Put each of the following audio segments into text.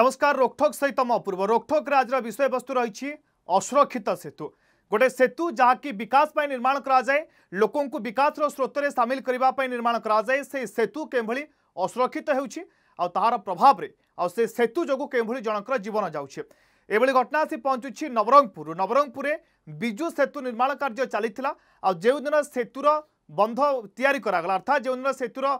नमस्कार रोकठोक सहित म पूर्व रोकठोक राज्य विषय वस्तु रही असुरक्षित सेतु गोटे सेतु जहाँ कि विकास निर्माण कराए लोक विकास स्रोत में सामिल करने निर्माण कराए से सेतु किभली असुरक्षित हो प्रभाव में सेतु जो किभली जनकर जीवन जाऊे एभली घटना आँचुच्छ नवरंगपुर नवरंगपुर में विजु सेतु निर्माण कार्य चली आउदिन सेतुर बंध या अर्थात जोदिन सेतुर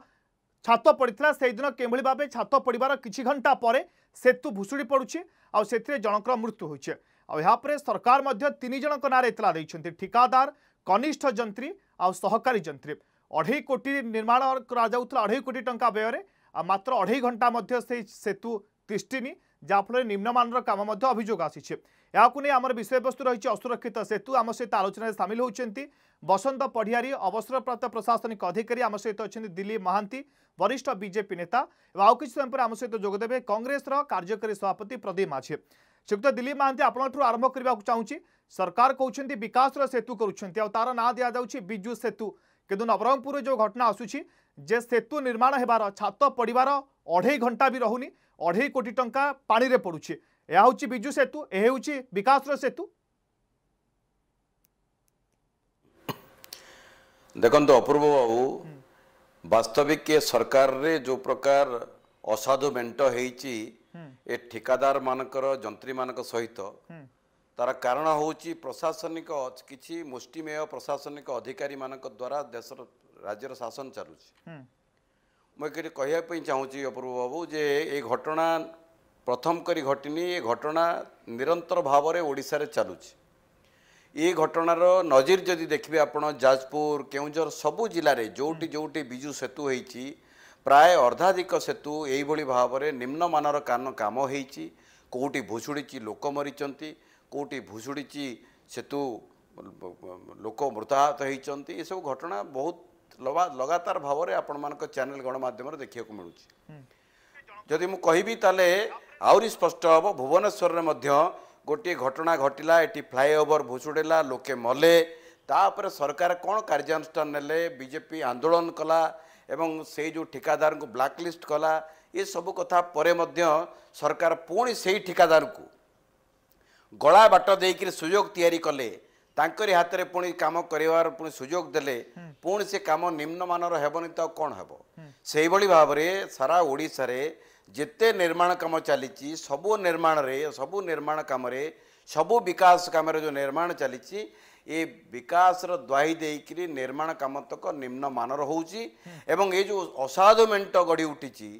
छात पड़ता से दिन किभली भाव छात पड़ार किसी घंटा पर সেতু ভুষুড়ি পড়ুছে আথিরে জনকর মৃত্যু হয়েছে আহাপরে সরকার মধ্য তিন জনক নাঁরে ইতলা দিয়েছেন ঠিকাদার কনিষ্ঠ যন্ত্রী আহকারী যন্ত্রী অঢ়াই কোটি নির্মাণ করা অঢ়াই কোটি টঙ্কা ব্যয়ের মাত্র অঢ়াই ঘণ্টা মধ্যে সেই সেতু তিষ্টিনি जहाँफल निम्नमान काम अभोग आसी आम विषय वस्तु रही असुरक्षित सेतु आम सहित आलोचन सामिल होती बसंत पढ़िहारी अवसरप्राप्त प्रशासनिक अधिकारी आम सहित अच्छा दिलीप महांती वरिष्ठ बीजेपी नेता आउ किसी समय पर आम सहित जोगदेवे कंग्रेस कार्यकारी सभापति प्रदीप माझी श्रीयुक्त दिलीप महांती आप आरंभ करने को चाहूँगी सरकार कौन विकास सेतु तार ना दि जाऊँगी विजु सेतु कितु नवरंगपुर जो घटना आसूसी जे सेतु निर्माण होवार छात पड़ार अढ़े घंटा भी रोनी ଅଢ଼େଇ କୋଟି ଟଙ୍କା ପାଣିରେ ପଡ଼ୁଛି ଏହା ହେଉଛି ବିଜୁ ସେତୁ ଏ ହେଉଛି ବିକାଶର ସେତୁ ଦେଖନ୍ତୁ ଅପୂର୍ବ ବାବୁ ବାସ୍ତବିକ ଏ ସରକାରରେ ଯେଉଁ ପ୍ରକାର ଅସାଧୁ ମେଣ୍ଟ ହେଇଛି ଏ ଠିକାଦାର ମାନଙ୍କର ଯନ୍ତ୍ରୀମାନଙ୍କ ସହିତ ତାର କାରଣ ହେଉଛି ପ୍ରଶାସନିକ କିଛି ମୁଷ୍ଟିମେୟ ପ୍ରଶାସନିକ ଅଧିକାରୀମାନଙ୍କ ଦ୍ୱାରା ଦେଶର ରାଜ୍ୟର ଶାସନ ଚାଲୁଛି ମୁଁ ଏକରେ କହିବା ପାଇଁ ଚାହୁଁଛି ଅପୂର୍ବବାବୁ ଯେ ଏ ଘଟଣା ପ୍ରଥମ କରି ଘଟିନି ଏ ଘଟଣା ନିରନ୍ତର ଭାବରେ ଓଡ଼ିଶାରେ ଚାଲୁଛି ଏ ଘଟଣାର ନଜିର ଯଦି ଦେଖିବେ ଆପଣ ଯାଜପୁର କେଉଁଝର ସବୁ ଜିଲ୍ଲାରେ ଯେଉଁଠି ଯେଉଁଠି ବିଜୁ ସେତୁ ହୋଇଛି ପ୍ରାୟ ଅର୍ଦ୍ଧାଧିକ ସେତୁ ଏଇଭଳି ଭାବରେ ନିମ୍ନମାନର କାନ କାମ ହୋଇଛି କେଉଁଠି ଭୁଷୁଡ଼ିଛି ଲୋକ ମରିଛନ୍ତି କେଉଁଠି ଭୁଷୁଡ଼ିଛି ସେତୁ ଲୋକ ମୃତାହତ ହୋଇଛନ୍ତି ଏସବୁ ଘଟଣା ବହୁତ ଲଗାତାର ଭାବରେ ଆପଣମାନଙ୍କ ଚ୍ୟାନେଲ ଗଣମାଧ୍ୟମରେ ଦେଖିବାକୁ ମିଳୁଛି ଯଦି ମୁଁ କହିବି ତାହେଲେ ଆହୁରି ସ୍ପଷ୍ଟ ହେବ ଭୁବନେଶ୍ୱରରେ ମଧ୍ୟ ଗୋଟିଏ ଘଟଣା ଘଟିଲା ଏଠି ଫ୍ଲାଏଓଭର ଭୁଶୁଡ଼ିଲା ଲୋକେ ମଲେ ତାପରେ ସରକାର କ'ଣ କାର୍ଯ୍ୟାନୁଷ୍ଠାନ ନେଲେ ବିଜେପି ଆନ୍ଦୋଳନ କଲା ଏବଂ ସେଇ ଯେଉଁ ଠିକାଦାରଙ୍କୁ ବ୍ଲାକ୍ଲିଷ୍ଟ କଲା ଏସବୁ କଥା ପରେ ମଧ୍ୟ ସରକାର ପୁଣି ସେଇ ଠିକାଦାରକୁ ଗଳା ବାଟ ଦେଇକରି ସୁଯୋଗ ତିଆରି କଲେ ତାଙ୍କରି ହାତରେ ପୁଣି କାମ କରିବାର ପୁଣି ସୁଯୋଗ ଦେଲେ ପୁଣି ସେ କାମ ନିମ୍ନମାନର ହେବନି ତ ଆଉ କ'ଣ ହେବ ସେହିଭଳି ଭାବରେ ସାରା ଓଡ଼ିଶାରେ ଯେତେ ନିର୍ମାଣ କାମ ଚାଲିଛି ସବୁ ନିର୍ମାଣରେ ସବୁ ନିର୍ମାଣ କାମରେ ସବୁ ବିକାଶ କାମରେ ଯେଉଁ ନିର୍ମାଣ ଚାଲିଛି ଏ ବିକାଶର ଦ୍ୱାହି ଦେଇକିରି ନିର୍ମାଣ କାମ ତକ ନିମ୍ନ ମାନର ହେଉଛି ଏବଂ ଏ ଯେଉଁ ଅସାଧୁ ମେଣ୍ଟ ଗଢି ଉଠିଛି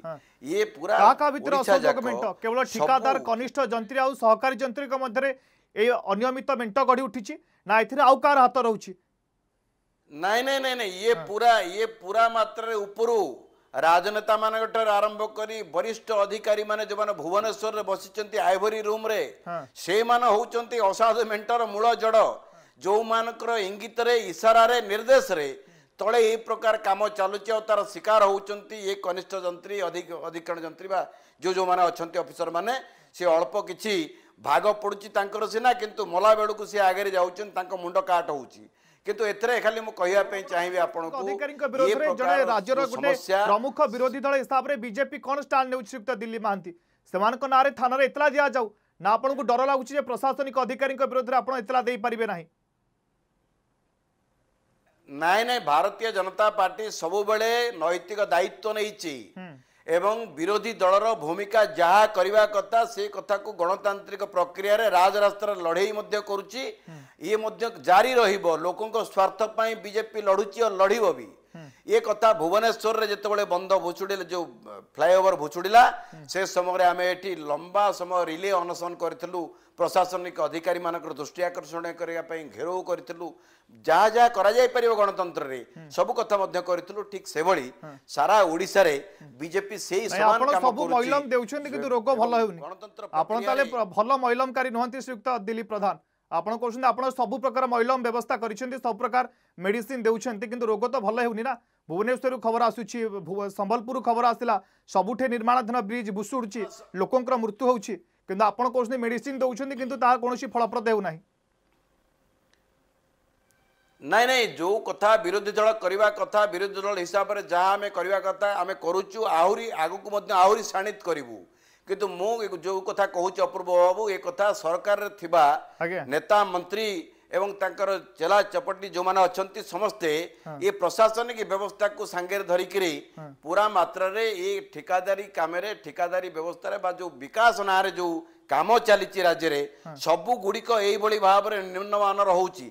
ଇଏ ପୁରା କେବଳ ଠିକାଦାର କନିଷ୍ଠ ଯନ୍ତ୍ରୀ ଆଉ ସହକାରୀ ଯନ୍ତ୍ରୀଙ୍କ ମଧ୍ୟରେ ଏଇ ଅନିୟମିତ ମେଣ୍ଟ ଗଢି ଉଠିଛି ନା ଏଥିରେ ଆଉ କାହାର ହାତ ରହୁଛି ନାଇଁ ନାଇଁ ନାଇଁ ନାଇଁ ଇଏ ପୁରା ଇଏ ପୁରା ମାତ୍ରାରେ ଉପରୁ ରାଜନେତାମାନଙ୍କଠାରୁ ଆରମ୍ଭ କରି ବରିଷ୍ଠ ଅଧିକାରୀମାନେ ଯେଉଁମାନେ ଭୁବନେଶ୍ୱରରେ ବସିଛନ୍ତି ଆଇଭରି ରୁମ୍ରେ ସେଇମାନେ ହେଉଛନ୍ତି ଅସାଧୁ ମେଣ୍ଟର ମୂଳ ଜଡ଼ ଯେଉଁମାନଙ୍କର ଇଙ୍ଗିତରେ ଇଶାରାରେ ନିର୍ଦ୍ଦେଶରେ ତଳେ ଏହି ପ୍ରକାର କାମ ଚାଲୁଛି ଆଉ ତାର ଶିକାର ହେଉଛନ୍ତି ଏ କନିଷ୍ଠ ଯନ୍ତ୍ରୀ ଅଧିକ ଅଧିକରଣ ଯନ୍ତ୍ରୀ ବା ଯେଉଁ ଯେଉଁମାନେ ଅଛନ୍ତି ଅଫିସରମାନେ ସେ ଅଳ୍ପ କିଛି ଭାଗ ପଡ଼ୁଛି ତାଙ୍କର ସିନା କିନ୍ତୁ ମଲା ବେଳକୁ ସିଏ ଆଗରେ ଯାଉଛନ୍ତି ତାଙ୍କ ମୁଣ୍ଡ କାଟ ହେଉଛି କିନ୍ତୁ ଏଥିରେ ଖାଲି ମୁଁ କହିବା ପାଇଁ ଚାହିଁବି ଆପଣଙ୍କୁ ରାଜ୍ୟର ପ୍ରମୁଖ ବିରୋଧୀ ଦଳ ହିସାବରେ ବିଜେପି କ'ଣ ଷ୍ଟାଣ୍ଡ ନେଉଛି ଶ୍ରୀଯୁକ୍ତ ଦିଲ୍ଲୀ ମହାନ୍ତି ସେମାନଙ୍କ ନାଁରେ ଥାନାରେ ଏତଲା ଦିଆଯାଉ ନା ଆପଣଙ୍କୁ ଡର ଲାଗୁଛି ଯେ ପ୍ରଶାସନିକ ଅଧିକାରୀଙ୍କ ବିରୋଧରେ ଆପଣ ଏତଲା ଦେଇପାରିବେ ନାହିଁ ନାଇଁ ନାଇଁ ଭାରତୀୟ ଜନତା ପାର୍ଟି ସବୁବେଳେ ନୈତିକ ଦାୟିତ୍ୱ ନେଇଛି ଏବଂ ବିରୋଧୀ ଦଳର ଭୂମିକା ଯାହା କରିବା କଥା ସେ କଥାକୁ ଗଣତାନ୍ତ୍ରିକ ପ୍ରକ୍ରିୟାରେ ରାଜରାସ୍ତାରେ ଲଢ଼େଇ ମଧ୍ୟ କରୁଛି ଇଏ ମଧ୍ୟ ଜାରି ରହିବ ଲୋକଙ୍କ ସ୍ୱାର୍ଥ ପାଇଁ ବିଜେପି ଲଢ଼ୁଛି ଆଉ ଲଢ଼ିବ ବି ये कथा भुवनेश्वर जिते बंध भुशुड़ी जो फ्लाएवर भुशुड़ा से समय आम ये लंबा समय रिले अनशन करूँ प्रशासनिक अधिकारी मान दृष्टि आकर्षण करने घेराव करूँ जहाँ जहाँ कर गणतंत्र सब कथा करूँ ठीक से भाई सारा ओडार बीजेपी से मईलम देखते कि रोग भल हो गणतंत्र भल मईलमकारी नुहति श्रीयुक्त दिलीप प्रधान ଆପଣ କହୁଛନ୍ତି ଆପଣ ସବୁ ପ୍ରକାର ମଇଲମ ବ୍ୟବସ୍ଥା କରିଛନ୍ତି ସବୁ ପ୍ରକାର ମେଡିସିନ ଦେଉଛନ୍ତି କିନ୍ତୁ ରୋଗ ତ ଭଲ ହେଉନି ନା ଭୁବନେଶ୍ୱରରୁ ଖବର ଆସୁଛି ସମ୍ବଲପୁରରୁ ଖବର ଆସିଲା ସବୁଠି ନିର୍ମାଣାଧୀନ ବ୍ରିଜ୍ ଭୁଷୁଡ଼ୁଛି ଲୋକଙ୍କର ମୃତ୍ୟୁ ହେଉଛି କିନ୍ତୁ ଆପଣ କହୁଛନ୍ତି ମେଡିସିନ୍ ଦେଉଛନ୍ତି କିନ୍ତୁ ତାହା କୌଣସି ଫଳପ୍ରଦ ହେଉନାହିଁ ନାଇଁ ନାଇଁ ଯେଉଁ କଥା ବିରୋଧୀ ଦଳ କରିବା କଥା ବିରୋଧୀ ଦଳ ହିସାବରେ ଯାହା ଆମେ କରିବା କଥା ଆମେ କରୁଛୁ ଆହୁରି ଆଗକୁ ମଧ୍ୟ ଆହୁରି ସାଣିତ କରିବୁ କିନ୍ତୁ ମୁଁ ଯେଉଁ କଥା କହୁଛି ଅପୂର୍ବ ବାବୁ ଏ କଥା ସରକାରରେ ଥିବା ନେତା ମନ୍ତ୍ରୀ एवं तांकर चपटी जो मैंने अछंती समस्ते हाँ। ये प्रशासनिक व्यवस्था को सांगे धरिकी हाँ। पूरा मात्र रे ये ठिकादारी कामे रे ठिकादारी व्यवस्था जो विकास ना जो କାମ ଚାଲିଛି ରାଜ୍ୟରେ ସବୁ ଗୁଡ଼ିକ ଏଇଭଳି ଭାବରେ ନିମ୍ନମାନର ହେଉଛି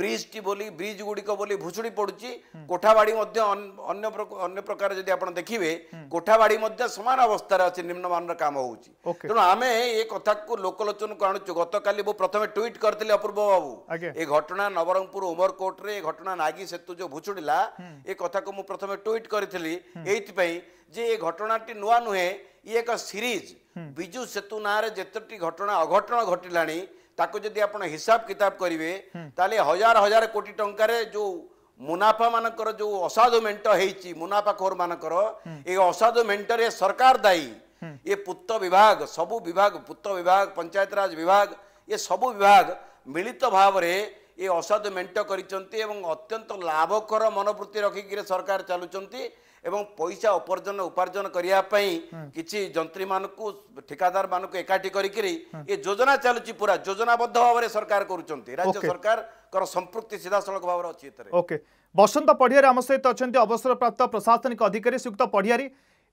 ବ୍ରିଜ୍ଟି ବୋଲି ବ୍ରିଜ୍ ଗୁଡ଼ିକ ବୋଲି ଭୁଷୁଡ଼ି ପଡ଼ୁଛି କୋଠାବାଡ଼ି ମଧ୍ୟ ଅନ୍ୟ ଅନ୍ୟ ପ୍ରକାର ଯଦି ଆପଣ ଦେଖିବେ କୋଠାବାଡ଼ି ମଧ୍ୟ ସମାନ ଅବସ୍ଥାରେ ଅଛି ନିମ୍ନମାନର କାମ ହେଉଛି ତେଣୁ ଆମେ ଏ କଥାକୁ ଲୋକଲୋଚନକୁ ଆଣୁଛୁ ଗତକାଲି ମୁଁ ପ୍ରଥମେ ଟ୍ୱିଟ୍ କରିଥିଲି ଅପୂର୍ବ ବାବୁ ଏ ଘଟଣା ନବରଙ୍ଗପୁର ଉମରକୋଟରେ ଏ ଘଟଣା ନାଗି ସେତୁ ଯୋଉ ଭୁଷୁଡ଼ିଲା ଏ କଥାକୁ ମୁଁ ପ୍ରଥମେ ଟ୍ୱିଟ୍ କରିଥିଲି ଏଇଥିପାଇଁ ଯେ ଏ ଘଟଣାଟି ନୂଆ ନୁହେଁ ଇଏ ଏକ ସିରିଜ ବିଜୁ ସେତୁ ନାଁରେ ଯେତୋଟି ଘଟଣା ଅଘଟଣ ଘଟିଲାଣି ତାକୁ ଯଦି ଆପଣ ହିସାବ କିତାବ କରିବେ ତାହେଲେ ହଜାର ହଜାର କୋଟି ଟଙ୍କାରେ ଯୋଉ ମୁନାଫା ମାନଙ୍କର ଯୋଉ ଅସାଧୁ ମେଣ୍ଟ ହେଇଛି ମୁନାଫାଖୋର ମାନଙ୍କର ଏ ଅସାଧୁ ମେଣ୍ଟରେ ସରକାର ଦାୟୀ ଏ ପୂର୍ତ୍ତ ବିଭାଗ ସବୁ ବିଭାଗ ପୂର୍ତ୍ତ ବିଭାଗ ପଞ୍ଚାୟତରାଜ ବିଭାଗ ଏ ସବୁ ବିଭାଗ ମିଳିତ ଭାବରେ ଏ ଅସାଧୁ ମେଣ୍ଟ କରିଛନ୍ତି ଏବଂ ଅତ୍ୟନ୍ତ ଲାଭକର ମନୋବୃତ୍ତି ରଖିକିରି ସରକାର ଚାଲୁଛନ୍ତି ଏବଂ ପଇସା ଉପାର୍ଜନ ଉପାର୍ଜନ କରିବା ପାଇଁ କିଛି ଯନ୍ତ୍ରୀମାନଙ୍କୁ ଠିକାଦାରମାନଙ୍କୁ ଏକାଠି କରିକିରି ଏ ଯୋଜନା ଚାଲୁଛି ପୁରା ଯୋଜନାବଦ୍ଧ ଭାବରେ ସରକାର କରୁଛନ୍ତି ରାଜ୍ୟ ସରକାରଙ୍କର ସମ୍ପୃକ୍ତି ସିଧାସଳଖ ଭାବରେ ଅଛି ଏଥିରେ ଓକେ ବସନ୍ତ ପଡ଼ିଆରେ ଆମ ସହିତ ଅଛନ୍ତି ଅବସରପ୍ରାପ୍ତ ପ୍ରଶାସନିକ ଅଧିକାରୀ ଶ୍ରୀଯୁକ୍ତ ପଢ଼ିଆରୀ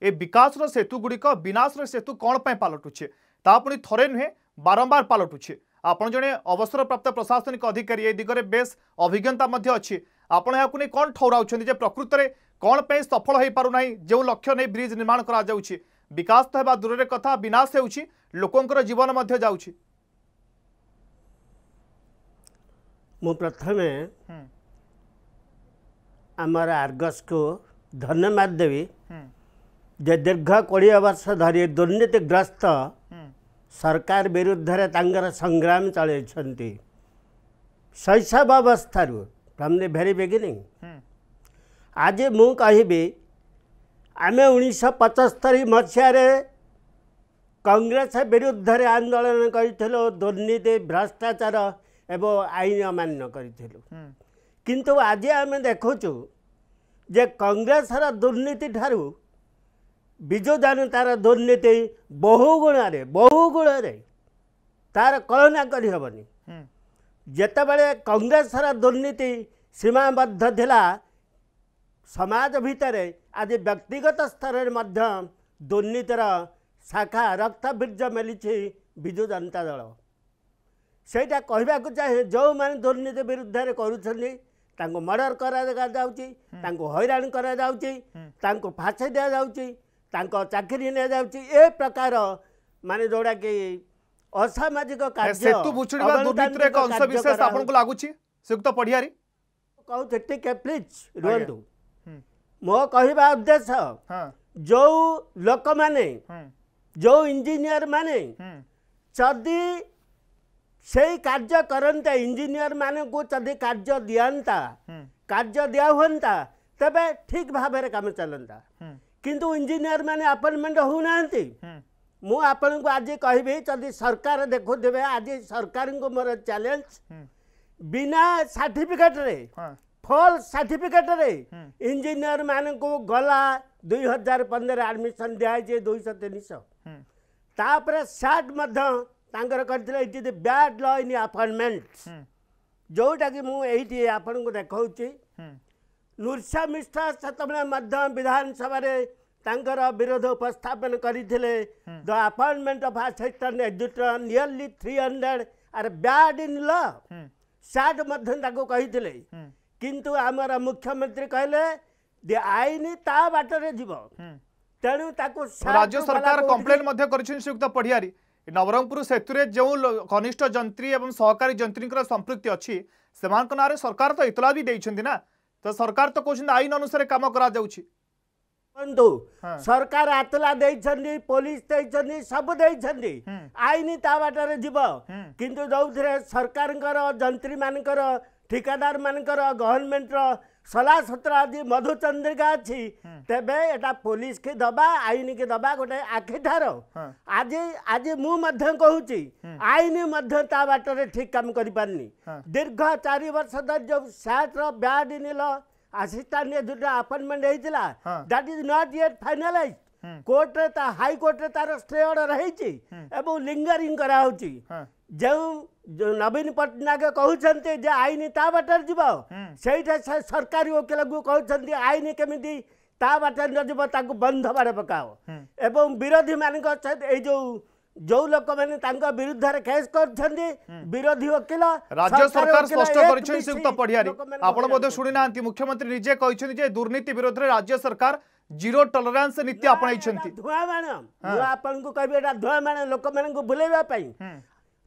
ଏ ବିକାଶର ସେତୁ ଗୁଡ଼ିକ ବିନାଶର ସେତୁ କ'ଣ ପାଇଁ ପାଲଟୁଛେ ତାହା ପୁଣି ଥରେ ନୁହେଁ ବାରମ୍ବାର ପାଲଟୁଛେ ଆପଣ ଜଣେ ଅବସରପ୍ରାପ୍ତ ପ୍ରଶାସନିକ ଅଧିକାରୀ ଏ ଦିଗରେ ବେଶ୍ ଅଭିଜ୍ଞତା ମଧ୍ୟ ଅଛି ଆପଣ ଏହାକୁ ନେଇ କ'ଣ ଠହରାଉଛନ୍ତି ଯେ ପ୍ରକୃତରେ कौन पर सफल हो पाना जो लक्ष्य नहीं ब्रिज निर्माण कर विकास तो है दूर कथा विनाश हो लोकर जीवन जा प्रथमे आमर आर्गस को धन्यवाद देवी जे दीर्घ कोड़े वर्ष धरी दुर्नीतिग्रस्त सरकार विरुद्ध संग्राम चलती शैशवावस्था फ्रम दि भेरी बिगिनिंग આજે હું କହିବି ଆମେ ଉଣେଇଶହ ପଞ୍ଚସ୍ତରୀ ମସିହାରେ କଂଗ୍ରେସ ବିରୁଦ୍ଧରେ ଆନ୍ଦୋଳନ କରିଥିଲୁ ଦୁର୍ନୀତି ଭ୍ରଷ୍ଟାଚାର ଏବଂ ଆଇନ ଅମାନ୍ୟ କରିଥିଲୁ କିନ୍ତୁ ଆଜି ଆମେ ଦେଖୁଛୁ ଯେ କଂଗ୍ରେସର ଦୁର୍ନୀତି ଠାରୁ ବିଜୁ ଜନତାର ଦୁର୍ନୀତି ବହୁ ଗୁଣରେ ବହୁ ଗୁଣରେ ତାର କଳନା କରିହେବନି ଯେତେବେଳେ କଂଗ୍ରେସର ଦୁର୍ନୀତି ସୀମାବଦ୍ଧ ଥିଲା ସମାଜ ଭିତରେ ଆଜି ବ୍ୟକ୍ତିଗତ ସ୍ତରରେ ମଧ୍ୟ ଦୁର୍ନୀତିର ଶାଖା ରକ୍ତବୀର୍ଯ୍ୟ ମେଲିଛି ବିଜୁ ଜନତା ଦଳ ସେଇଟା କହିବାକୁ ଚାହେଁ ଯେଉଁମାନେ ଦୁର୍ନୀତି ବିରୁଦ୍ଧରେ କରୁଛନ୍ତି ତାଙ୍କୁ ମର୍ଡ଼ର କରାଯାଉଛି ତାଙ୍କୁ ହଇରାଣ କରାଯାଉଛି ତାଙ୍କୁ ଫାଶୀ ଦିଆଯାଉଛି ତାଙ୍କ ଚାକିରି ନିଆଯାଉଛି ଏ ପ୍ରକାର ମାନେ ଯେଉଁଟାକି ଅସାମାଜିକ କାର୍ଯ୍ୟ କହୁଛି ଟିକେ ପ୍ଲିଜ୍ ରୁହନ୍ତୁ ମୋ କହିବା ଉଦ୍ଦେଶ୍ୟ ଯୋଉ ଲୋକମାନେ ଯୋଉ ଇଞ୍ଜିନିୟର ମାନେ ଯଦି ସେଇ କାର୍ଯ୍ୟ କରନ୍ତେ ଇଞ୍ଜିନିୟର ମାନଙ୍କୁ ଯଦି କାର୍ଯ୍ୟ ଦିଅନ୍ତା କାର୍ଯ୍ୟ ଦିଆ ହୁଅନ୍ତା ତେବେ ଠିକ ଭାବରେ କାମ ଚାଲନ୍ତା କିନ୍ତୁ ଇଞ୍ଜିନିୟର ମାନେ ଆପଏଣ୍ଟମେଣ୍ଟ ହେଉନାହାନ୍ତି ମୁଁ ଆପଣଙ୍କୁ ଆଜି କହିବି ଯଦି ସରକାର ଦେଖୁଥିବେ ଆଜି ସରକାରଙ୍କୁ ମୋର ଚ୍ୟାଲେଞ୍ଜ ବିନା ସାର୍ଟିଫିକେଟରେ फल सर्टिफिकेट रे इंजीनियर मान को गला दुई हजार पंद्रह आडमिशन दिखाई दुईश तीन तापर सार्टर कर ब्याड ल इन आपार्टमेंट जोटा कि मुझे आपन को देखा hmm. नूरसा मिश्रा से विधानसभा विरोध उपस्थापन करते hmm. The apartment of assistant एजुटर nearly three hundred are bad in ल कही କିନ୍ତୁ ଆମର ମୁଖ୍ୟମନ୍ତ୍ରୀ କହିଲେ ଯେ ଆଇନ ତା ବାଟରେ ଯିବ ତେଣୁ ତାକୁ ରାଜ୍ୟ ସରକାର କମ୍ପ୍ଲେନ୍ ମଧ୍ୟ କରିଛନ୍ତି ଶ୍ରୀଯୁକ୍ତ ପଢ଼ିଆରୀ ନବରଙ୍ଗପୁର ସେତୁରେ ଯେଉଁ ଘନିଷ୍ଠ ଯନ୍ତ୍ରୀ ଏବଂ ସହକାରୀ ଯନ୍ତ୍ରୀଙ୍କର ସମ୍ପୃକ୍ତି ଅଛି ସେମାନଙ୍କ ନାଁରେ ସରକାର ତ ଇତଲା ବି ଦେଇଛନ୍ତି ନା ତ ସରକାର ତ କହୁଛନ୍ତି ଆଇନ ଅନୁସାରେ କାମ କରାଯାଉଛି ଦେଖନ୍ତୁ ସରକାର ଆତଲା ଦେଇଛନ୍ତି ପୋଲିସ ଦେଇଛନ୍ତି ସବୁ ଦେଇଛନ୍ତି ଆଇନ ତା ବାଟରେ ଯିବ କିନ୍ତୁ ଯୋଉଥିରେ ସରକାରଙ୍କର ଯନ୍ତ୍ରୀମାନଙ୍କର ঠিকাদার মানকর গভর্নমেন্টর সলা সতর আদি মধুচন্দ্রিকা অছি তেবে এটা পুলিশ কি দবা আইন কি দবা গোটে আখি ঠার আজি আজি মু মধ্য কহুচি আইন মধ্য তা বাটরে ঠিক কাম করি পারনি দীর্ঘ চারি বর্ষ ধরে যে স্যাটর ব্যাড নিল ଆସିଷ୍ଟାଣ୍ଟ ଦୁଇଟା ଆପଏଣ୍ଟମେଣ୍ଟ ହେଇଥିଲା that is not yet finalise କୋର୍ଟରେ ତା ହାଇକୋର୍ଟରେ ତାର ଷ୍ଟେ ଅର୍ଡର ହେଇଛି ଏବଂ ଲିଙ୍ଗରିଂ କରାହେଉଛି जो नवीन पट्टनायक कहते जे आईन ता बाटर जीव सहीटा सरकारी वकिल को कहते आईन केमी ता बाटर नजब बंध बाड़ पकाओ एवं विरोधी मान जो जो लोक मैंने विरुद्ध केस कर विरोधी वकिल राज्य सरकार स्पष्ट करउक्त मुख्यमंत्री निजे दुर्नीति विरोध रे राज्य सरकार जीरो टॉलरेंस नीति अपनाई छंती धुआ माण आपन को कहबे धुआ माण लोक मान को भुलेबा पई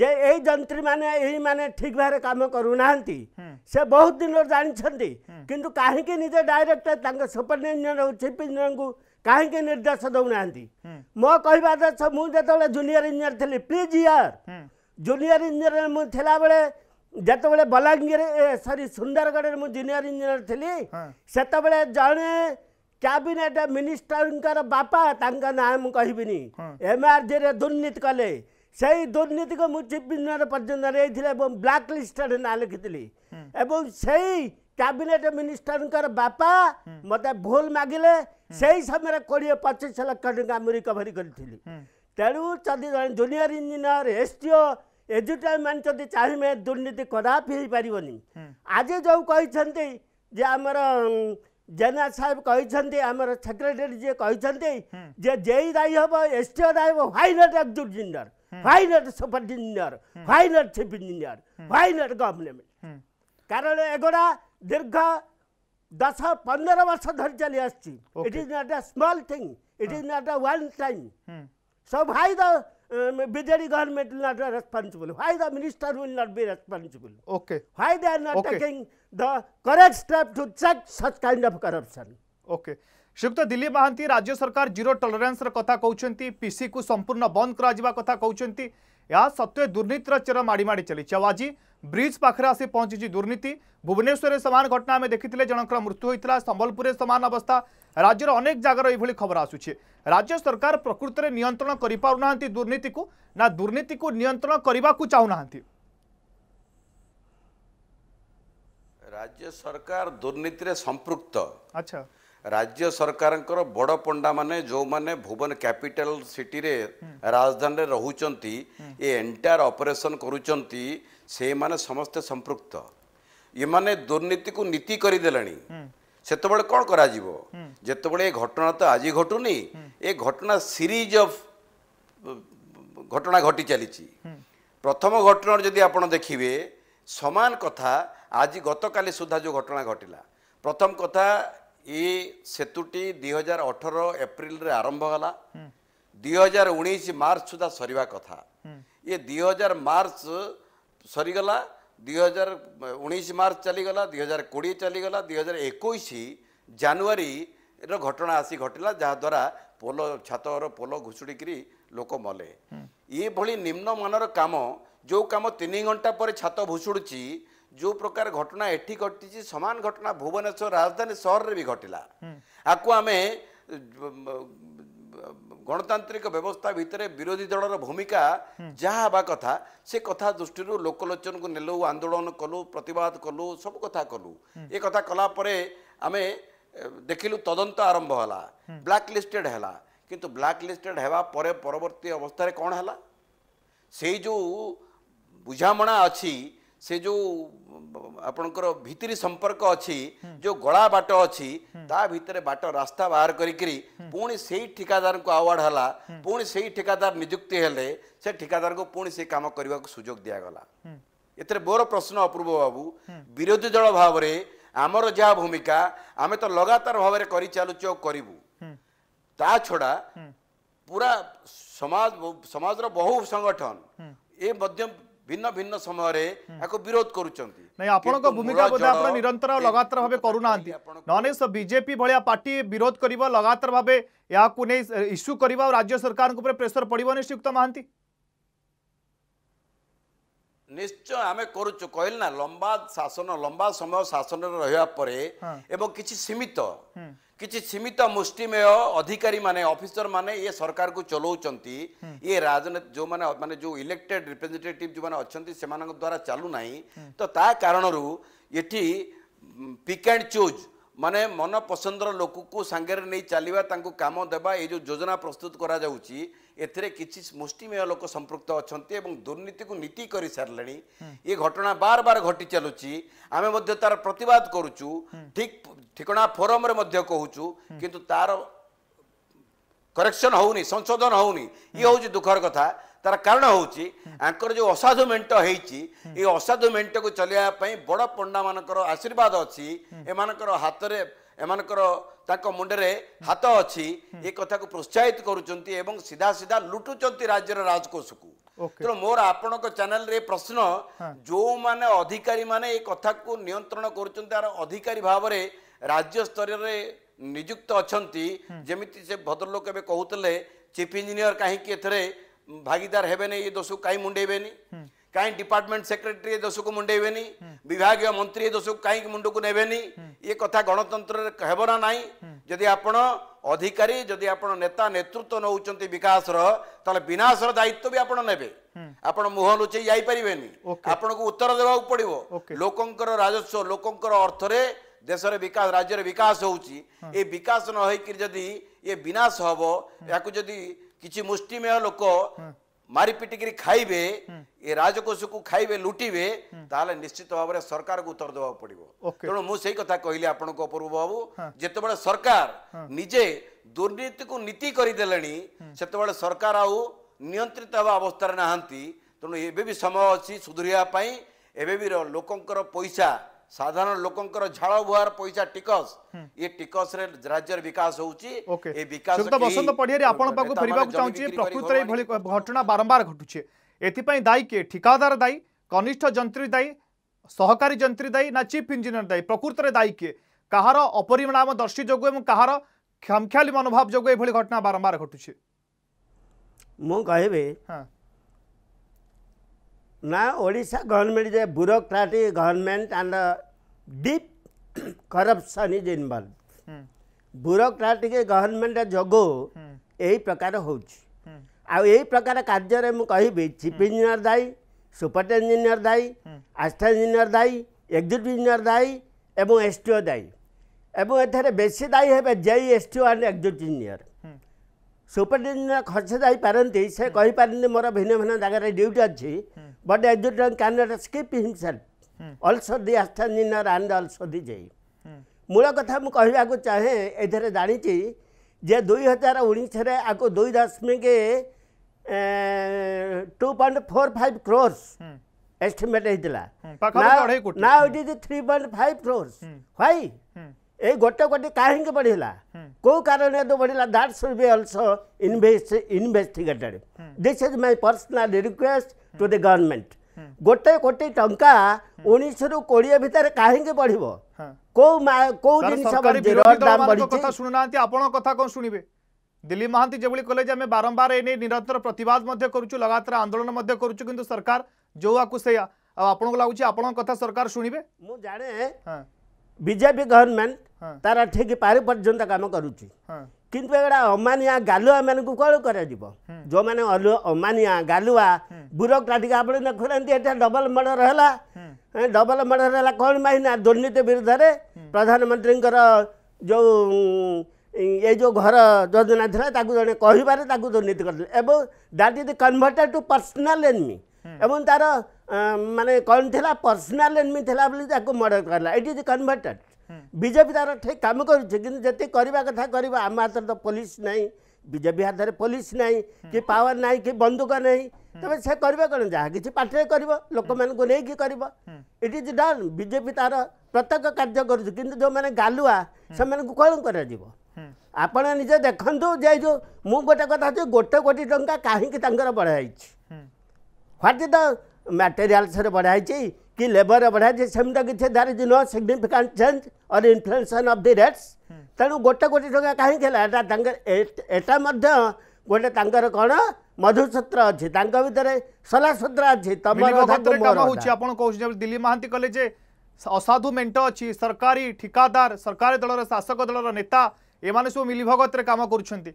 ଯେ ଏଇ ଯନ୍ତ୍ରୀମାନେ ଏଇମାନେ ଠିକ୍ ଭାବରେ କାମ କରୁନାହାନ୍ତି ସେ ବହୁତ ଦିନରୁ ଜାଣିଛନ୍ତି କିନ୍ତୁ କାହିଁକି ନିଜ ଡାଇରେକ୍ଟର ତାଙ୍କ ସୁପରିଟେଣ୍ଡେଣ୍ଟ ଆଉ ଚିଫ୍ ଇଞ୍ଜିନିୟରଙ୍କୁ କାହିଁକି ନିର୍ଦ୍ଦେଶ ଦେଉନାହାନ୍ତି ମୋ କହିବା ଦଶ ମୁଁ ଯେତେବେଳେ ଜୁନିୟର ଇଞ୍ଜିନିୟର ଥିଲି ପ୍ଲିଜ୍ ଇୟର୍ ଜୁନିୟର ଇଞ୍ଜିନିୟର ମୁଁ ଥିଲାବେଳେ ଯେତେବେଳେ ବଲାଙ୍ଗୀର ସରି ସୁନ୍ଦରଗଡ଼ରେ ମୁଁ ଜୁନିୟର ଇଞ୍ଜିନିୟର ଥିଲି ସେତେବେଳେ ଜଣେ କ୍ୟାବିନେଟ୍ ମିନିଷ୍ଟରଙ୍କର ବାପା ତାଙ୍କ ନାଁ ମୁଁ କହିବିନି ଏମ୍ଆର୍ଜିରେ ଦୁର୍ନୀତି କଲେ সেই দুর্নীতিকে মু চিফ মিনিষ্টর পর্যন্ত রয়েছিল এবং ব্ল্যাক লিষ্টরে না লিখিলি এবং সেই କ୍ୟାବିନେଟ୍ ମିନିଷ୍ଟରଙ୍କର ବାପା ମୋତେ ଭୁଲ ମାଗିଲେ ସେଇ ସମୟରେ କୋଡ଼ିଏ ପଚିଶ ଲକ୍ଷ ଟଙ୍କା ମୁଁ ରିକଭରି କରିଥିଲି ତେଣୁ ଯଦି ଜଣେ junior engineer S T O ଏଜୁଟାଇମାନେ ଯଦି ଚାହିଁବେ ଦୁର୍ନୀତି କଦାପି ହେଇପାରିବନି ଆଜି ଯେଉଁ କହିଛନ୍ତି ଯେ ଆମର ଜେନା ସାହେବ କହିଛନ୍ତି ଆମର ସେକ୍ରେଟେରୀ ଯିଏ କହିଛନ୍ତି ଯେ ଜେଇ ଦାୟୀ ହେବ ଏସ୍ ଟି ଓ ଦାୟୀ ହେବ why not exit engineer Why not superintendent? Why not chief engineer? Why not government? कारण एगुड़ा दीर्घ दस पंद्रह वर्ष धरी चली आसची it is not a small thing it is not a one time so why the BJP government will not be responsible. Why the minister will not be responsible? Okay. Why they are not okay. taking the correct step to check such kind of corruption? Okay. Shri Delhi राज्य सरकार zero tolerance र कथा किसिको करा बन्दको कथा कहाँ सत्वै दुर्नीतिर चेरा माडमाडि चली आउँ bridge पाखेर आसि पहुँचि दुर्नीति समान घटना देखिँदै जनको मृत्यु संबलपुर रे समान अवस्था राज्य रे अनेक जगार खबर राज्य सरकार प्रकृतिले नियन्त्रण गरिपाउ दुर्नीति ना दुर्नीति नियन्त्रण दुर्नीति सम्पृक्त अच्छा ରାଜ୍ୟ ସରକାରଙ୍କର ବଡ଼ ପଣ୍ଡାମାନେ ଯେଉଁମାନେ ଭୁବନ କ୍ୟାପିଟାଲ ସିଟିରେ ରାଜଧାନୀରେ ରହୁଛନ୍ତି ଏ ଏଣ୍ଟାୟାର ଅପରେସନ୍ କରୁଛନ୍ତି ସେମାନେ ସମସ୍ତେ ସମ୍ପୃକ୍ତ ଏମାନେ ଦୁର୍ନୀତିକୁ ନୀତି କରିଦେଲେଣି ସେତେବେଳେ କ'ଣ କରାଯିବ ଯେତେବେଳେ ଏ ଘଟଣା ତ ଆଜି ଘଟୁନି ଏ ଘଟଣା ସିରିଜ୍ ଅଫ୍ ଘଟଣା ଘଟି ଚାଲିଛି ପ୍ରଥମ ଘଟଣାରୁ ଯଦି ଆପଣ ଦେଖିବେ ସମାନ କଥା ଆଜି ଗତକାଲି ସୁଦ୍ଧା ଯେଉଁ ଘଟଣା ଘଟିଲା ପ୍ରଥମ କଥା ଏ ସେତୁଟି ଦୁଇ ହଜାର ଅଠର ଏପ୍ରିଲରେ ଆରମ୍ଭ ହେଲା ଦୁଇ ହଜାର ଉଣେଇଶ ମାର୍ଚ୍ଚ ସୁଦ୍ଧା ସରିବା କଥା ଇଏ ଦୁଇ ହଜାର ମାର୍ଚ୍ଚ ସରିଗଲା ଦୁଇ ହଜାର ଉଣେଇଶ ମାର୍ଚ୍ଚ ଚାଲିଗଲା ଦୁଇ ହଜାର କୋଡ଼ିଏ ଚାଲିଗଲା ଦୁଇ ହଜାର ଏକୋଇଶ ଜାନୁଆରୀର ଘଟଣା ଆସି ଘଟିଲା ଯାହାଦ୍ୱାରା ପୋଲ ଛାତର ପୋଲ ଘୁଷୁଡ଼ିକିରି ଲୋକ ମଲେ ଏଭଳି ନିମ୍ନମାନର କାମ ଯେଉଁ କାମ ତିନି ଘଣ୍ଟା ପରେ ଛାତ ଭୁଷୁଡ଼ୁଛି ଯେଉଁ ପ୍ରକାର ଘଟଣା ଏଠି ଘଟିଛି ସମାନ ଘଟଣା ଭୁବନେଶ୍ୱର ରାଜଧାନୀ ସହରରେ ବି ଘଟିଲା ଆକୁ ଆମେ ଗଣତାନ୍ତ୍ରିକ ବ୍ୟବସ୍ଥା ଭିତରେ ବିରୋଧୀ ଦଳର ଭୂମିକା ଯାହା ହେବା କଥା ସେ କଥା ଦୃଷ୍ଟିରୁ ଲୋକଲୋଚନକୁ ନେଲୁ ଆନ୍ଦୋଳନ କଲୁ ପ୍ରତିବାଦ କଲୁ ସବୁ କଥା କଲୁ ଏ କଥା କଲା ପରେ ଆମେ ଦେଖିଲୁ ତଦନ୍ତ ଆରମ୍ଭ ହେଲା ବ୍ଲାକ୍ ଲିଷ୍ଟେଡ୍ ହେଲା କିନ୍ତୁ ବ୍ଲାକ୍ ଲିଷ୍ଟେଡ୍ ହେବା ପରେ ପରବର୍ତ୍ତୀ ଅବସ୍ଥାରେ କ'ଣ ହେଲା ସେଇ ଯେଉଁ ବୁଝାମଣା ଅଛି ସେ ଯେଉଁ ଆପଣଙ୍କର ଭିତରି ସମ୍ପର୍କ ଅଛି ଯେଉଁ ଗଳା ବାଟ ଅଛି ତା ଭିତରେ ବାଟ ରାସ୍ତା ବାହାର କରିକିରି ପୁଣି ସେଇ ଠିକାଦାରଙ୍କୁ ଆୱାର୍ଡ଼ ହେଲା ପୁଣି ସେଇ ଠିକାଦାର ନିଯୁକ୍ତି ହେଲେ ସେ ଠିକାଦାରଙ୍କୁ ପୁଣି ସେ କାମ କରିବାକୁ ସୁଯୋଗ ଦିଆଗଲା ଏଥିରେ ମୋର ପ୍ରଶ୍ନ ଅପୂର୍ବ ବାବୁ ବିରୋଧୀ ଦଳ ଭାବରେ ଆମର ଯାହା ଭୂମିକା ଆମେ ତ ଲଗାତାର ଭାବରେ କରିଚାଲୁଛୁ ଆଉ କରିବୁ ତା ଛଡ଼ା ପୁରା ସମାଜ ସମାଜର ବହୁ ସଂଗଠନ ଏ ମଧ୍ୟ ভিন্ন ভিন্ন সময়ে এখন বিরোধ করছেন না আপনার ভূমিকা বোধ আপনার নিরন্তর লগাতার ভাবে করু না নলে বিজেপি ভাগ পার্টি বিরোধ করব লগাতার ভাবে ইস্যু করা রাজ্য সরকার প্রেসর পড়ব নিশ্চিত মহান্তি ନିଶ୍ଚୟ ଆମେ କରୁଛୁ କହିଲେ ନା ଲମ୍ବା ଶାସନ ଲମ୍ବା ସମୟ ଶାସନରେ ରହିବା ପରେ ଏବଂ କିଛି ସୀମିତ କିଛି ସୀମିତ ମୁଷ୍ଟିମେୟ ଅଧିକାରୀମାନେ ଅଫିସର ମାନେ ଇଏ ସରକାରକୁ ଚଲାଉଛନ୍ତି ଇଏ ରାଜନୀତି ଯେଉଁମାନେ ମାନେ ଯେଉଁ ଇଲେକ୍ଟେଡ଼ ରିପ୍ରେଜେଣ୍ଟେଟିଭ ଯେଉଁମାନେ ଅଛନ୍ତି ସେମାନଙ୍କ ଦ୍ୱାରା ଚାଲୁନାହିଁ ତ ତା କାରଣରୁ ଏଠି ପିକ୍ ଆଣ୍ଡ ଚୁଜ୍ ମାନେ ମନ ପସନ୍ଦର ଲୋକକୁ ସାଙ୍ଗରେ ନେଇ ଚାଲିବା ତାଙ୍କୁ କାମ ଦେବା ଏଇ ଯେଉଁ ଯୋଜନା ପ୍ରସ୍ତୁତ କରାଯାଉଛି ଏଥିରେ କିଛି ମୁଷ୍ଟିମେୟ ଲୋକ ସମ୍ପୃକ୍ତ ଅଛନ୍ତି ଏବଂ ଦୁର୍ନୀତିକୁ ନୀତି କରିସାରିଲେଣି ଏ ଘଟଣା ବାର ବାର ଘଟି ଚାଲୁଛି ଆମେ ମଧ୍ୟ ତାର ପ୍ରତିବାଦ କରୁଛୁ ଠିକ ଠିକଣା ଫୋରମରେ ମଧ୍ୟ କହୁଛୁ କିନ୍ତୁ ତାର କରେକ୍ସନ୍ ହେଉନି ସଂଶୋଧନ ହେଉନି ଇଏ ହେଉଛି ଦୁଃଖର କଥା ତାର କାରଣ ହେଉଛି ଆଙ୍କର ଯେଉଁ ଅସାଧୁ ମେଣ୍ଟ ହେଇଛି ଏ ଅସାଧୁ ମେଣ୍ଟକୁ ଚଲାଇବା ପାଇଁ ବଡ଼ ପଣ୍ଡାମାନଙ୍କର ଆଶୀର୍ବାଦ ଅଛି ଏମାନଙ୍କର ହାତରେ ଏମାନଙ୍କର ତାଙ୍କ ମୁଣ୍ଡରେ ହାତ ଅଛି ଏ କଥାକୁ ପ୍ରୋତ୍ସାହିତ କରୁଛନ୍ତି ଏବଂ ସିଧା ସିଧା ଲୁଟୁଛନ୍ତି ରାଜ୍ୟର ରାଜକୋଷକୁ ତେଣୁ ମୋର ଆପଣଙ୍କ ଚ୍ୟାନେଲରେ ପ୍ରଶ୍ନ ଯେଉଁମାନେ ଅଧିକାରୀମାନେ ଏ କଥାକୁ ନିୟନ୍ତ୍ରଣ କରୁଛନ୍ତି ତାର ଅଧିକାରୀ ଭାବରେ ରାଜ୍ୟ ସ୍ତରରେ ନିଯୁକ୍ତ ଅଛନ୍ତି ଯେମିତି ସେ ଭଦ୍ରଲୋକ ଏବେ କହୁଥିଲେ ଚିଫ୍ ଇଞ୍ଜିନିୟର କାହିଁକି ଏଥିରେ ଭାଗିଦାର ହେବେନି ଏ ଦୋଷକୁ કાંઈ ମୁଣ୍ଡେଇବେନି કાંઈ ଡିପାର୍ଟମେଣ୍ଟ ସେକ୍ରେଟାରୀ ଏ ଦୋଷକୁ ମୁଣ୍ଡେଇବେନି ବିଭାଗୀୟ ମନ୍ତ୍ରୀ ଏ ଦୋଷକୁ କାହିଁକି ମୁଣ୍ଡକୁ ନେବେନି એ କଥା ଗଣତନ୍ତ୍ରରେ ହେବ ନା ନାହିଁ ଯଦି ଆପଣ ଅଧିକାରୀ ଯଦି ଆପଣ ନେତା ନେତୃତ୍ୱ ନେଉଛନ୍ତି ବିକାଶର ତାହେଲେ ବିନାଶର ଦାୟିତ୍ୱ ବି ଆପଣ ନେବେ ଆପଣ ମୁହଁ ଲୁଚେଇ ଯାଇପାରିବେନି ଆପଣଙ୍କୁ ଉତ୍ତର ଦେବାକୁ ପଡିବ ଲୋକଙ୍କର ରାଜସ୍ୱ ଲୋକଙ୍କର ଅର୍ଥରେ ଦେଶରେ ବିକାଶ ରାଜ୍ୟରେ ବିକାଶ ହେଉଛି ଏ ବିକାଶ ନ ହେଇକିରି ଯଦି ଏ ବିନାଶ ହବ ଏହାକୁ ଯଦି କିଛି ମୁଷ୍ଟିମେୟ ଲୋକ ମାରି ପିଟିକିରି ଖାଇବେ ଏ ରାଜକୋଷକୁ ଖାଇବେ ଲୁଟିବେ ତାହେଲେ ନିଶ୍ଚିତ ଭାବରେ ସରକାରକୁ ଉତ୍ତର ଦେବାକୁ ପଡିବ ତେଣୁ ମୁଁ ସେଇ କଥା କହିଲି ଆପଣଙ୍କ ଅପୂର୍ବ ବାବୁ ଯେତେବେଳେ ସରକାର ନିଜେ ଦୁର୍ନୀତିକୁ ନୀତି କରିଦେଲେଣି ସେତେବେଳେ ସରକାର ଆଉ ନିୟନ୍ତ୍ରିତ ହେବା ଅବସ୍ଥାରେ ନାହାନ୍ତି ତେଣୁ ଏବେ ବି ସମୟ ଅଛି ସୁଧୁରିବା ପାଇଁ ଏବେ ବି ଲୋକଙ୍କର ପଇସା ସାଧାରଣ ଲୋକଙ୍କର ଝାଳ ବୁହାର ପଇସା ଟିକସ ଏ ଟିକସରେ ରାଜ୍ୟର ବିକାଶ ହଉଛି ଏ ବିକାଶ ବସନ୍ତ ପଡ଼ିଆରେ ଆପଣଙ୍କ ପାଖକୁ ଫେରିବାକୁ ଚାହୁଁଛି ପ୍ରକୃତରେ ଏଭଳି ଘଟଣା ବାରମ୍ବାର ଘଟୁଛି ଏଥିପାଇଁ ଦାୟୀ କିଏ ଠିକାଦାର ଦାୟୀ କନିଷ୍ଠ ଯନ୍ତ୍ରୀ ଦାୟୀ ସହକାରୀ ଯନ୍ତ୍ରୀ ଦାୟୀ ନା ଚିଫ୍ ଇଞ୍ଜିନିୟର ଦାୟୀ ପ୍ରକୃତରେ ଦାୟୀ କିଏ କାହାର ଅପରିଣାମ ଦର୍ଶୀ ଯୋଗୁଁ ଏବଂ କାହାର ଖାମଖିଆଲି ମନୋଭାବ ଯୋଗୁଁ ଏଭଳି ଘଟଣା ବାରମ୍ବାର ଘଟୁଛି ମୁଁ କହିବି Now Odisha government is a bureaucratic government and uh, deep corruption is involved. Hmm. Bureaucratic government ଯୋଗୁଁ ଏହି ପ୍ରକାର ହେଉଛି ଆଉ ଏହି ପ୍ରକାର କାର୍ଯ୍ୟରେ ମୁଁ କହିବି ଚିଫ୍ ଇଞ୍ଜିନିୟର ଦାୟୀ ସୁପର ଇଞ୍ଜିନିୟର ଦାୟୀ ଆସିଷ୍ଟାଣ୍ଟ ଇଞ୍ଜିନିୟର ଦାୟୀ ଏକ୍ଜିକ୍ୟୁଟିଭ୍ ଇଞ୍ଜିନିୟର ଦାୟୀ ଏବଂ ଏସ୍ ଟି ଓ ଦାୟୀ ଏବଂ ଏଥିରେ ବେଶୀ ଦାୟୀ ହେବେ JE S T O and executive engineer super engineer ଖର୍ଚ୍ଚ ଯାଇପାରନ୍ତି ସେ କହିପାରନ୍ତି ମୋର ଭିନ୍ନ ଭିନ୍ନ ଜାଗାରେ ଡ୍ୟୁଟି ଅଛି But adjutant cannot escape himself. Hmm. Also the astronomer and also the JE. ମୂଳ କଥା ମୁଁ କହିବାକୁ ଚାହେଁ ଏଥିରେ ଜାଣିଛି ଯେ ଦୁଇ ହଜାର ଉଣେଇଶରେ ଆକୁ ଦୁଇ ଦଶମିକ two point four five crores estimate ହେଇଥିଲା ନା it is three point five crores why ए गोटे गोटे कहीं बढ़ला कौ कारण यदि बढ़ला that should be also investigated this is my personal request to the government गोटे कोटी टंका उन्नीस रु कोड़े भितर कहीं बढ़ कौ कौ जिन शुणुना आपण कथा कौन शुणे দিলীপ মহান্তি যেভাবে কলে যে আমি বারম্বার এনে নিরন্তর প্রতবাদ করছু লগাতার আন্দোলন করছু ବିଜେପି ଗଭର୍ଣ୍ଣମେଣ୍ଟ ତାର ଠିକ୍ ପାରି ପର୍ଯ୍ୟନ୍ତ କାମ କରୁଛି କିନ୍ତୁ ଏଗୁଡ଼ା ଅମାନିଆ ଗାଲୁଆମାନଙ୍କୁ କ'ଣ କରାଯିବ ଯେଉଁମାନେ ଅମାନିଆ ଗାଲୁଆ ବ୍ୟୁରୋକ୍ରାଟିକ ଆପଣ ଦେଖୁନାହାନ୍ତି ଏଟା ଡବଲ ମର୍ଡର ହେଲା ଡବଲ ମର୍ଡର ହେଲା କ'ଣ ପାଇଁ ନା ଦୁର୍ନୀତି ବିରୁଦ୍ଧରେ ପ୍ରଧାନମନ୍ତ୍ରୀଙ୍କର ଯେଉଁ ଏଇ ଯେଉଁ ଘର ଯୋଜନା ଥିଲା ତାକୁ ଜଣେ କହିବାରେ ତାକୁ ଦୁର୍ନୀତି କରିଥିଲେ ଏବଂ that is converted to personal enemy ଏବଂ ତାର ମାନେ କ'ଣ ଥିଲା ପର୍ସନାଲ୍ ଏନିମି ଥିଲା ବୋଲି ତାକୁ ମର୍ଡ଼ର କଲା ଇଟ୍ ଇଜ୍ କନଭର୍ଟେଡ୍ ବିଜେପି ତାର ଠିକ୍ କାମ କରୁଛି କିନ୍ତୁ ଯେତିକି କରିବା କଥା କରିବ ଆମ ହାତରେ ତ ପୋଲିସ ନାହିଁ ବିଜେପି ହାତରେ ପୋଲିସ ନାହିଁ କି ପାୱାର ନାହିଁ କି ବନ୍ଧୁକ ନାହିଁ ତେବେ ସେ କରିବ କ'ଣ ଯାହା କିଛି ପାର୍ଟିରେ କରିବ ଲୋକମାନଙ୍କୁ ନେଇକି କରିବ ଇଟ୍ ଇଜ୍ ଡନ୍ ବିଜେପି ତାର ପ୍ରତ୍ୟେକ କାର୍ଯ୍ୟ କରୁଛି କିନ୍ତୁ ଯେଉଁମାନେ ଗାଲୁଆ ସେମାନଙ୍କୁ କ'ଣ କରାଯିବ ଆପଣ ନିଜେ ଦେଖନ୍ତୁ ଯେ ଯେଉଁ ମୁଁ ଗୋଟେ କଥା ହେଉଛି ଗୋଟେ କୋଟି ଟଙ୍କା କାହିଁକି ତାଙ୍କର ବଢ଼ାଇଛି ହ୍ୱାଟ୍ ଇଜ୍ ଦ मटेरियालस बढ़ाई कि लेबर बढ़ाई सेमित किसी दर इज नो सिग्निफिका चेंज और इनफ्लेसन अफ दि रेट्स तेणु गोटे गोटे टाँग कहीं एटा गोटे कौन मधुसूत्र अच्छी भितर सलासूत्र अच्छी दिल्ली महांति कले असाधु मेट अच्छी सरकारी ठिकादार सरकारी दल शासक दल नेता एम सब मिलीभगत काम कर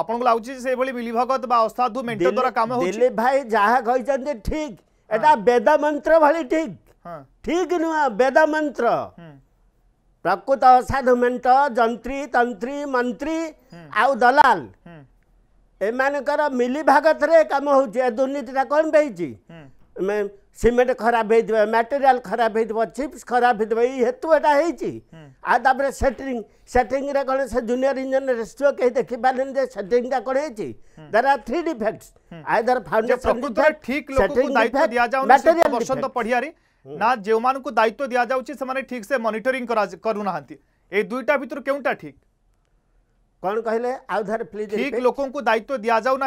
आपको लगुच मिलीभगत असाधु मेट द्वारा दिलीप भाई जहाँ कहते ठीक एटा हाँ। वेदा मंत्र भले ठीक हाँ। ठीक नु वेदा मंत्र हम्म। प्रकृत असाधु मेट जंत्री तंत्री मंत्री हम्म। आउ दलाल हम्म। एमानकर मिली भागत रे काम हो जे दुर्नीति ता कोन बेजी सीमेंट खराब हो मेटेरियाल खराब हो चिप्स खराब होता है सेटिंग सेटिंग रे कौन से जूनियर इंजीनियर रेस्ट कहीं देख पारे सेटिंगटा कौन है there are three defects other foundation ना जो मान दायित्व दि जाने ठीक से मनिटरी करूना ये दुईटा भितर के ठीक कौन कहले आउ प्लीज ठीक लोक दायित्व दि जाऊना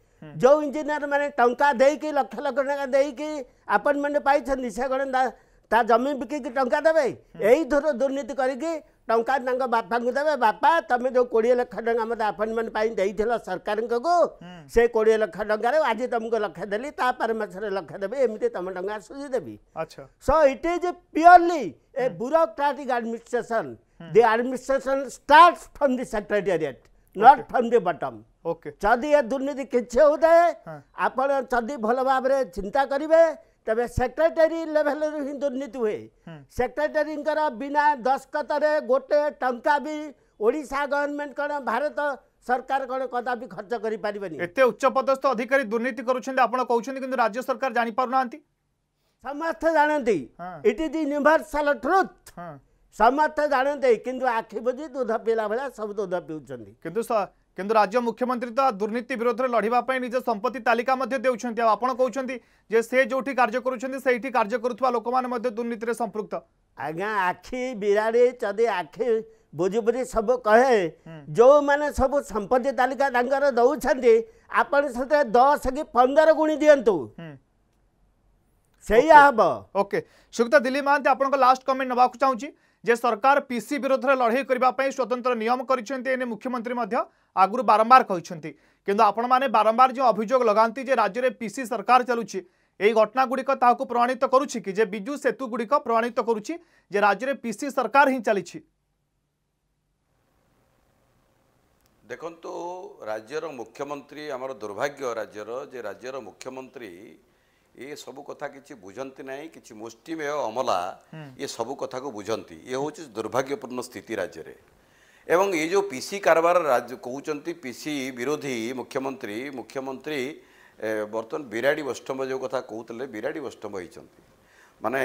जो ଇଞ୍ଜିନିୟର ମାନେ ଟଙ୍କା ଦେଇକି ଲକ୍ଷ ଲକ୍ଷ ଟଙ୍କା ଦେଇକି ଆପଏଣ୍ଟମେଣ୍ଟ ପାଇଛନ୍ତି ସେ କ'ଣ ତା ଜମି ବିକିକି ଟଙ୍କା ଦେବେ ଏଇଥର ଦୁର୍ନୀତି କରିକି ଟଙ୍କା ତାଙ୍କ ବାପାଙ୍କୁ ଦେବେ ବାପା ତମେ ଯେଉଁ କୋଡ଼ିଏ ଲକ୍ଷ ଟଙ୍କା ମୋତେ ଆପଏଣ୍ଟମେଣ୍ଟ ପାଇଁ ଦେଇଥିଲ ସରକାରଙ୍କୁ ସେ କୋଡ଼ିଏ ଲକ୍ଷ ଟଙ୍କାରେ ଆଜି ତମକୁ ଲକ୍ଷ ଦେଲି ତା ପରେ ମାସରେ ଲକ୍ଷ ଦେବି ଏମିତି ତମ ଟଙ୍କା ସୁଝିଦେବି so it is purely a bureaucratic administration the administration start from the secretariat not from the bottom ଯଦି ଏ ଦୁର୍ନୀତି କିଛି ହଉଥାଏ ଆପଣ ଯଦି ଭଲ ଭାବରେ ଚିନ୍ତା କରିବେ ତେବେ ସେକ୍ରେଟେରୀ ଲେଭେଲରୁ ହିଁ ଦୁର୍ନୀତି ହୁଏ ସେକ୍ରେଟେରୀଙ୍କର ବିନା ଦସ୍ତଖତରେ ଗୋଟେ ଟଙ୍କା ବି ଓଡ଼ିଶା ଗଭର୍ଣ୍ଣମେଣ୍ଟ କ'ଣ ଭାରତ ସରକାର କ'ଣ କଦାପି ଖର୍ଚ୍ଚ କରିପାରିବେନି ଏତେ ଉଚ୍ଚ ପଦସ୍ଥ ଅଧିକାରୀ ଦୁର୍ନୀତି କରୁଛନ୍ତି ଆପଣ କହୁଛନ୍ତି କିନ୍ତୁ ରାଜ୍ୟ ସରକାର ଜାଣିପାରୁନାହାନ୍ତି ସମସ୍ତେ ଜାଣନ୍ତି ଇଟ୍ ଇଜ୍ ୟୁନିଭର୍ସାଲ ଟ୍ରୁଥ୍ ସମସ୍ତେ ଜାଣନ୍ତି କିନ୍ତୁ ଆଖି ବୁଝି ଦୁଧ ପିଇଲା ଭଳିଆ ସବୁ ଦୁଧ ପିଉଛନ୍ତି କିନ୍ତୁ କିନ୍ତୁ ରାଜ୍ୟ ମୁଖ୍ୟମନ୍ତ୍ରୀ ତ ଦୁର୍ନୀତି ବିରୋଧରେ ଲଢ଼ିବା ପାଇଁ ନିଜ ସମ୍ପତ୍ତି ତାଲିକା ମଧ୍ୟ ଦେଉଛନ୍ତି ଆଉ ଆପଣ କହୁଛନ୍ତି ଯେ ସେ ଯେଉଁଠି କାର୍ଯ୍ୟ କରୁଛନ୍ତି ସେଇଠି କାର୍ଯ୍ୟ କରୁଥିବା ଲୋକମାନେ ମଧ୍ୟ ଦୁର୍ନୀତିରେ ସମ୍ପୃକ୍ତ ଆଜ୍ଞା ଆଖି ବିରାଡ଼ି ଯଦି ଆଖି ବୁଝିବୁଝି ସବୁ କହେ ଯେଉଁମାନେ ସବୁ ସମ୍ପତ୍ତି ତାଲିକା ତାଙ୍କର ଦେଉଛନ୍ତି ଆପଣ ସେଥିରେ ଦଶ କି ପନ୍ଦର ଗୁଣି ଦିଅନ୍ତୁ ସେଇଆ ହବ ଓକେ ସୁକ୍ତା ଦିଲ୍ଲୀ ମହାନ୍ତି ଆପଣଙ୍କ ଲାଷ୍ଟ କମେଣ୍ଟ ନେବାକୁ ଚାହୁଁଛି যে সরকার পিসি বিরোধে লড়াই করা স্বতন্ত্র নিয়ম করেছেন এনে মুখ্যমন্ত্রী আগুর বারম্বার কিন্তু কিন্তু মানে বারম্বার যে অভিযোগ লগাতে যে রাজ্যের পিসি সরকার চলুছে এই ঘটনাগুড়ি তাহলে প্রমাণিত করুচি কি যে বিজু সেতুগুড়ি প্রমাণিত করুচি যে রাজ্যের পিসি সরকার হি চালছে দেখন্তু রাজ্যর মুখ্যমন্ত্রী আমার দুর্ভাগ্য রাজ্যর যে রাজ্যর মুখ্যমন্ত্রী ଏ ସବୁ କଥା କିଛି ବୁଝନ୍ତି ନାହିଁ କିଛି ମୁଷ୍ଟିମେୟ ଅମଲା ଇଏ ସବୁ କଥାକୁ ବୁଝନ୍ତି ଇଏ ହେଉଛି ଦୁର୍ଭାଗ୍ୟପୂର୍ଣ୍ଣ ସ୍ଥିତି ରାଜ୍ୟରେ ଏବଂ ଏ ଯେଉଁ ପି ସି କାରବାର କହୁଛନ୍ତି ପି ସି ବିରୋଧୀ ମୁଖ୍ୟମନ୍ତ୍ରୀ ମୁଖ୍ୟମନ୍ତ୍ରୀ ବର୍ତ୍ତମାନ ବିରାଡ଼ି ବୈଷ୍ଣବ ଯେଉଁ କଥା କହୁଥିଲେ ବିରାଡ଼ି ବୈଷ୍ଣବ ହେଇଛନ୍ତି ମାନେ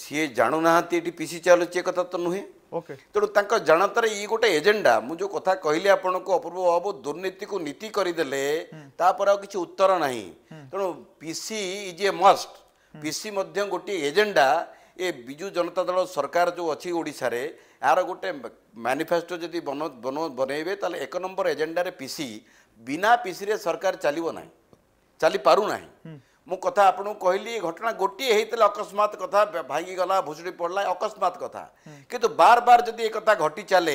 ସିଏ ଜାଣୁନାହାନ୍ତି ଏଠି ପି ସି ଚାଲୁଛି ଏ କଥା ତ ନୁହେଁ ତେଣୁ ତାଙ୍କ ଜାଣତାରେ ଇଏ ଗୋଟେ ଏଜେଣ୍ଡା ମୁଁ ଯେଉଁ କଥା କହିଲି ଆପଣଙ୍କୁ ଅପୂର୍ବ ବାବୁ ଦୁର୍ନୀତିକୁ ନୀତି କରିଦେଲେ ତାପରେ ଆଉ କିଛି ଉତ୍ତର ନାହିଁ ତେଣୁ ପିସି ଇଜ୍ ଏ ମଷ୍ଟ ପିସି ମଧ୍ୟ ଗୋଟିଏ ଏଜେଣ୍ଡା ଏ ବିଜୁ ଜନତା ଦଳ ସରକାର ଯେଉଁ ଅଛି ଓଡ଼ିଶାରେ ଏହାର ଗୋଟେ ମ୍ୟାନିଫେଷ୍ଟୋ ଯଦି ବନ ବନେଇବେ ତାହେଲେ ଏକ ନମ୍ବର ଏଜେଣ୍ଡାରେ ପିସି ବିନା ପିସିରେ ସରକାର ଚାଲିବ ନାହିଁ ଚାଲିପାରୁନାହିଁ ମୁଁ କଥା ଆପଣଙ୍କୁ କହିଲି ଏ ଘଟଣା ଗୋଟିଏ ହେଇଥିଲେ ଅକସ୍ମାତ କଥା ଭାଙ୍ଗିଗଲା ଭୁଷୁଡ଼ି ପଡ଼ିଲା ଅକସ୍ମାତ କଥା କିନ୍ତୁ ବାର ବାର ଯଦି ଏ କଥା ଘଟି ଚାଲେ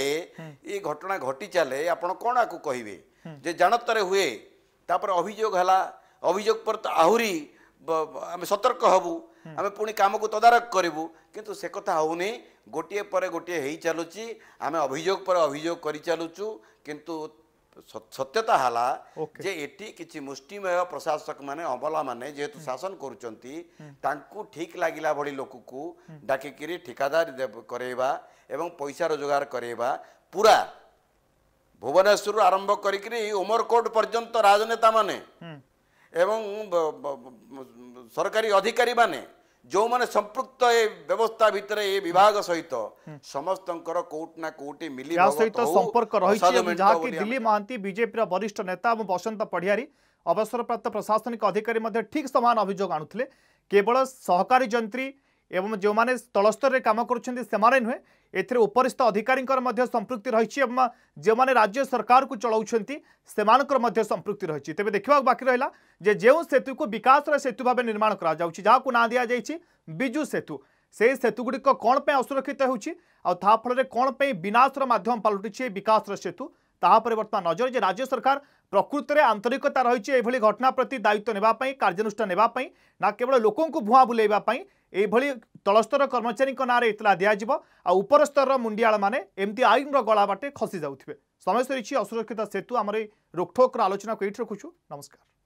ଏ ଘଟଣା ଘଟି ଚାଲେ ଆପଣ କ'ଣ ଆକୁ କହିବେ ଯେ ଜାଣତରେ ହୁଏ ତାପରେ ଅଭିଯୋଗ ହେଲା ଅଭିଯୋଗ ପରେ ତ ଆହୁରି ଆମେ ସତର୍କ ହେବୁ ଆମେ ପୁଣି କାମକୁ ତଦାରଖ କରିବୁ କିନ୍ତୁ ସେ କଥା ହେଉନି ଗୋଟିଏ ପରେ ଗୋଟିଏ ହେଇଚାଲୁଛି ଆମେ ଅଭିଯୋଗ ପରେ ଅଭିଯୋଗ କରିଚାଲୁଛୁ କିନ୍ତୁ ସତ୍ୟତା ହେଲା ଯେ ଏଠି କିଛି ମୁଷ୍ଟିମେୟ ପ୍ରଶାସକମାନେ ଅମଲାମାନେ ଯେହେତୁ ଶାସନ କରୁଛନ୍ତି ତାଙ୍କୁ ଠିକ୍ ଲାଗିଲା ଭଳି ଲୋକକୁ ଡାକିକିରି ଠିକାଦାର କରେଇବା ଏବଂ ପଇସା ରୋଜଗାର କରେଇବା ପୁରା ଭୁବନେଶ୍ୱରରୁ ଆରମ୍ଭ କରିକିରି ଉମରକୋଟ ପର୍ଯ୍ୟନ୍ତ ରାଜନେତାମାନେ ଏବଂ ସରକାରୀ ଅଧିକାରୀମାନେ ଯେଉଁମାନେ ସମ୍ପୃକ୍ତ ଏ ବ୍ୟବସ୍ଥା ଭିତରେ ଏ ବିଭାଗ ସହିତ ସମସ୍ତଙ୍କର କୋଉଠି ନା କୋଉଠି ମିଳିବ ସହିତ ସମ୍ପର୍କ ରହିଛି ଯାହାକି ଦିଲ୍ଲୀ ମହାନ୍ତି ବିଜେପିର ବରିଷ୍ଠ ନେତା ଏବଂ ବସନ୍ତ ପଢିହାରୀ ଅବସରପ୍ରାପ୍ତ ପ୍ରଶାସନିକ ଅଧିକାରୀ ମଧ୍ୟ ଠିକ୍ ସମାନ ଅଭିଯୋଗ ଆଣୁଥିଲେ କେବଳ ସହକାରୀ ଯନ୍ତ୍ରୀ ଏବଂ ଯେଉଁମାନେ ସ୍ଥଳସ୍ତରରେ କାମ କରୁଛନ୍ତି ସେମାନେ ନୁହେଁ एपरिस्थ अधिकारी संप्रति रही जो मैंने राज्य सरकार को चला संप्रति रही तेज देखा बाकी रहा जो सेतु को विकास सेतु भाव निर्माण कराक ना दि जाइए विजु सेतु से सेतुगुड़ी कौन पर असुरक्षित होफल कौन पर विनाशर मध्यम पलटुच विकास सेतु तापर बर्तमान नजर जे राज्य सरकार प्रकृत में आंतरिकता रही घटना प्रति दायित्व नेपाई कार्यानुषान ना केवल लोकं भुआ बुलेवाई ଏଇଭଳି ତଳସ୍ତର କର୍ମଚାରୀଙ୍କ ନାଁରେ ଇତଲା ଦିଆଯିବ ଆଉ ଉପର ସ୍ତରର ମୁଣ୍ଡିଆଳ ମାନେ ଏମିତି ଆଇନର ଗଳା ବାଟେ ଖସି ଯାଉଥିବେ ସମୟ ସରିଛି ଅସୁରକ୍ଷିତ ସେତୁ ଆମର ଏଇ ରୋକଠୋକର ଆଲୋଚନାକୁ ଏଇଠି ରଖୁଛୁ ନମସ୍କାର